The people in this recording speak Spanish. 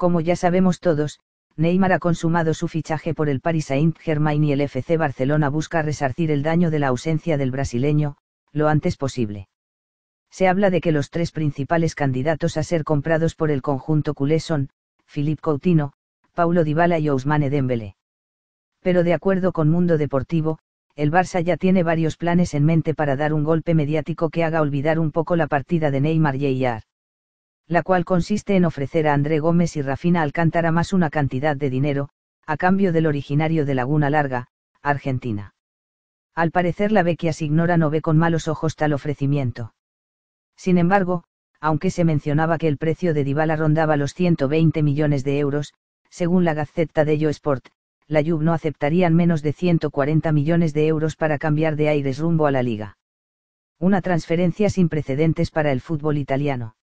Como ya sabemos todos, Neymar ha consumado su fichaje por el Paris Saint-Germain y el FC Barcelona busca resarcir el daño de la ausencia del brasileño, lo antes posible. Se habla de que los tres principales candidatos a ser comprados por el conjunto culé son, Philippe Coutinho, Paulo Dybala y Ousmane Dembélé. Pero de acuerdo con Mundo Deportivo, el Barça ya tiene varios planes en mente para dar un golpe mediático que haga olvidar un poco la partida de Neymar y la cual consiste en ofrecer a André Gómez y Rafina Alcántara más una cantidad de dinero, a cambio del originario de Laguna Larga, Argentina. Al parecer la Vecchia Signora no ve con malos ojos tal ofrecimiento. Sin embargo, aunque se mencionaba que el precio de Dybala rondaba los 120 millones de euros, según la Gaceta de Sport, la Juve no aceptarían menos de 140 millones de euros para cambiar de aires rumbo a la liga. Una transferencia sin precedentes para el fútbol italiano.